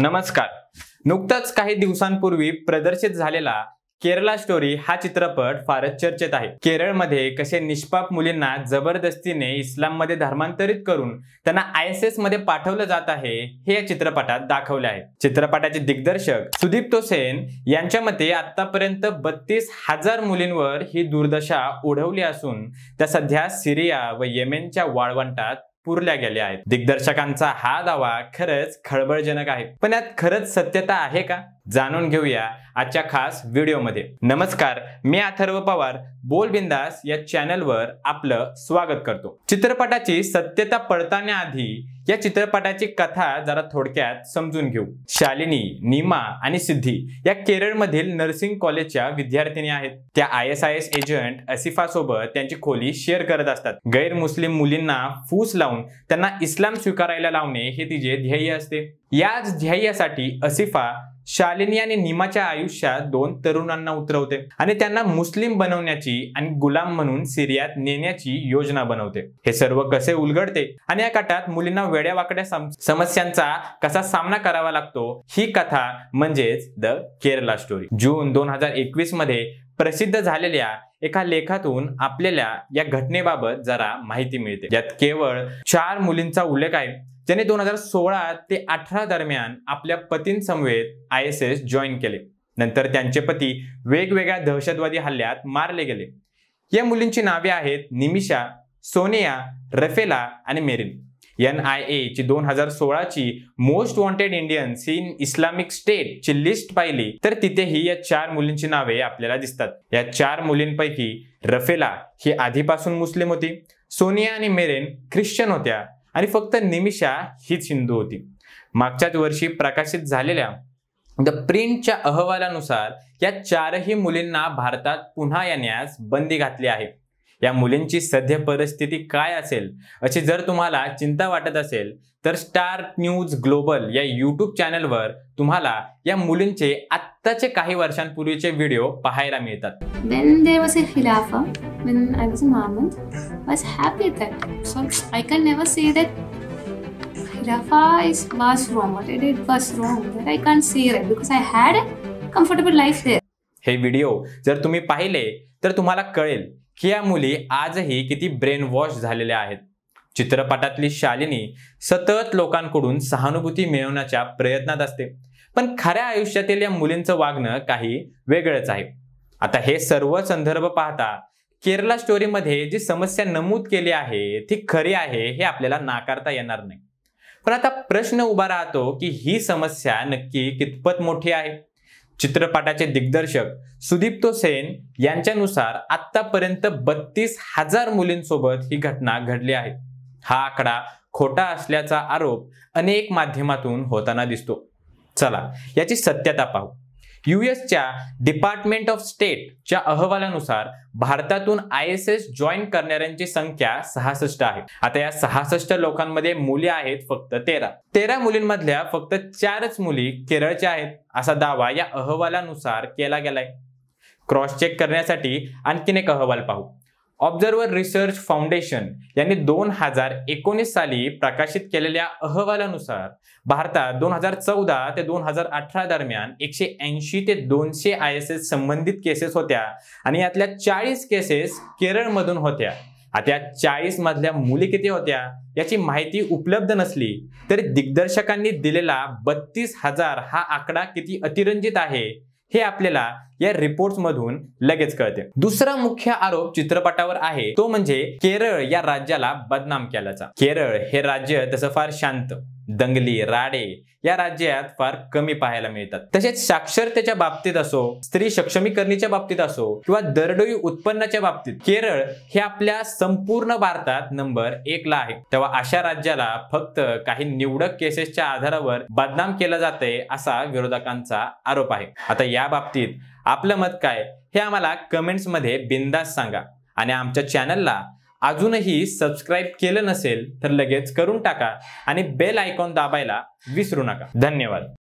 नमस्कार नुकताच काही दिवसांपूर्वी प्रदर्शित झालेला केरला स्टोरी हा चित्रपट फारच चर्चेत आहे केरळमध्ये कसे निष्पाप मुलींना जबरदस्तीने इस्लाममध्ये धर्मांतरित करून त्यांना आय एस एस मध्ये पाठवलं जात आहे हे या चित्रपटात दाखवले आहे चित्रपटाचे दिग्दर्शक सुदीप तोसेन यांच्या मते आतापर्यंत बत्तीस हजार मुलींवर ही दुर्दशा ओढवली असून त्या सध्या सिरिया व येमेनच्या वाळवंटात पुरल्या गेल्या आहेत दिग्दर्शकांचा हा दावा खरंच खळबळजनक आहे पण यात खरंच सत्यता आहे का जाणून घेऊया आजच्या खास व्हिडिओमध्ये नमस्कार मी अथर्व पवार बोल बिंदास या चॅनलवर आपलं स्वागत करतो चित्रपटाची सत्यता पडताळण्याआधी या चित्रपटाची कथा जरा थोडक्यात समजून घेऊ शालिनी नीमा आणि सिद्धी या केरळमधील नर्सिंग कॉलेजच्या विद्यार्थिनी आहेत त्या I S I S agent Asifa सोबत त्यांची खोली शेअर करत असतात गैरमुस्लिम मुलींना फूस लावून त्यांना इस्लाम स्वीकारायला लावणे हे तिचे ध्येय असते याच ध्येयासाठी असिफा शालिनी आणि निमाच्या आयुष्यात दोन तरुणांना उतरवते आणि त्यांना मुस्लिम बनवण्याची आणि गुलाम म्हणून सिरियात नेण्याची योजना बनवते हे सर्व कसे उलगडते आणि या काटात मुलींना वेड्या वाकड्या समस्यांचा कसा सामना करावा लागतो ही कथा म्हणजेच द केरला स्टोरी जून दोन मध्ये प्रसिद्ध झालेल्या एका लेखातून आपल्याला या घटनेबाबत जरा माहिती मिळते यात केवळ चार मुलींचा उल्लेख आहे त्याने दोन हजार सोळा ते अठरा दरम्यान आपल्या पतींसमवेत आय एस एस जॉईन केले नंतर त्यांचे पती वेगवेगळ्या दहशतवादी हल्ल्यात मारले गेले या मुलींची नावे आहेत निमिषा सोनिया रफेला आणि मेरिन एन आय एची दोन हजार सोळाची most wanted Indians in Islamic State ची लिस्ट पाहिली तर तिथेही या चार मुलींची नावे आपल्याला दिसतात या चार मुलींपैकी रफेला ही आधीपासून मुस्लिम होती सोनिया आणि मेरेन ख्रिश्चन होत्या आणि फक्त निमिषा हीच हिंदू होती मागच्याच वर्षी प्रकाशित झालेल्या द प्रिंटच्या अहवालानुसार या चारही मुलींना भारतात पुन्हा येण्यास बंदी घातली आहे या मुलींची सध्या परिस्थिती काय असेल अशी जर तुम्हाला चिंता वाटत असेल तर स्टार न्यूज ग्लोबल या यूट्यूब चॅनल वर तुम्हाला या मुलींचे आत्ताचे काही वर्षांपूर्वीचे व्हिडिओ पाहायला मिळतात हे व्हिडिओ जर तुम्ही पाहिले तर तुम्हाला कळेल की या मुली आजही किती ब्रेन वॉश झालेल्या आहेत चित्रपटातली शालिनी सतत लोकांकडून सहानुभूती मिळवण्याच्या प्रयत्नात असते पण खऱ्या आयुष्यातील या मुलींचं वागणं काही वेगळंच आहे आता हे सर्व संदर्भ पाहता केरला स्टोरीमध्ये जी समस्या नमूद केली आहे ती खरी आहे हे आपल्याला नाकारता येणार नाही पण आता प्रश्न उभा राहतो की ही समस्या नक्की कितपत मोठी आहे चित्रपटाचे दिग्दर्शक सुदीप्तो सेन यांच्यानुसार आतापर्यंत बत्तीस हजार मुलींसोबत ही घटना घडली आहे हा आकडा खोटा असल्याचा आरोप अनेक माध्यमातून होताना दिसतो चला याची सत्यता पाहू युएसच्या डिपार्टमेंट ऑफ स्टेटच्या अहवालानुसार भारतातून आय एस एस जॉईन करणाऱ्यांची संख्या सहासष्ट आहे आता या सहासष्ट लोकांमध्ये मुली आहेत फक्त तेरा तेरा मुलींमधल्या फक्त चारच मुली केरळच्या आहेत असा दावा या अहवालानुसार केला गेलाय क्रॉस चेक करण्यासाठी आणखीन एक अहवाल पाहू ऑब्झर्वर रिसर्च फाउंडेशन यांनी दोन हजार एकोणीस साली प्रकाशित केलेल्या अहवालानुसार भारतात दोन हजार चौदा ते दोन हजार अठरा दरम्यान एकशे ऐंशी ते दोनशे आय एस एस संबंधित केसेस होत्या आणि यातल्या चाळीस केसेस केरळमधून होत्या आता चाळीस मधल्या मुली किती होत्या याची माहिती उपलब्ध नसली तरी दिग्दर्शकांनी दिलेला बत्तीस हजार हा आकडा किती अतिरंजित आहे हे आपल्याला या मधून लगेच कळते दुसरा मुख्य आरोप चित्रपटावर आहे तो म्हणजे केरळ या राज्याला बदनाम केल्याचा केरळ हे राज्य तसं फार शांत दंगली राडे या राज्यात फार कमी पाहायला मिळतात तसेच साक्षरतेच्या बाबतीत असो स्त्री सक्षमीकरणीच्या बाबतीत असो किंवा दरडोई उत्पन्नाच्या बाबतीत केरळ हे आपल्या संपूर्ण भारतात नंबर एक ला आहे तेव्हा अशा राज्याला फक्त काही निवडक केसेसच्या आधारावर बदनाम केलं जाते असा विरोधकांचा आरोप आहे आता या बाबतीत आपलं मत काय हे आम्हाला कमेंट्स मध्ये बिंदास सांगा आणि आमच्या चॅनलला अजूनही सबस्क्राईब केलं नसेल तर लगेच करून टाका आणि बेल आयकॉन दाबायला विसरू नका धन्यवाद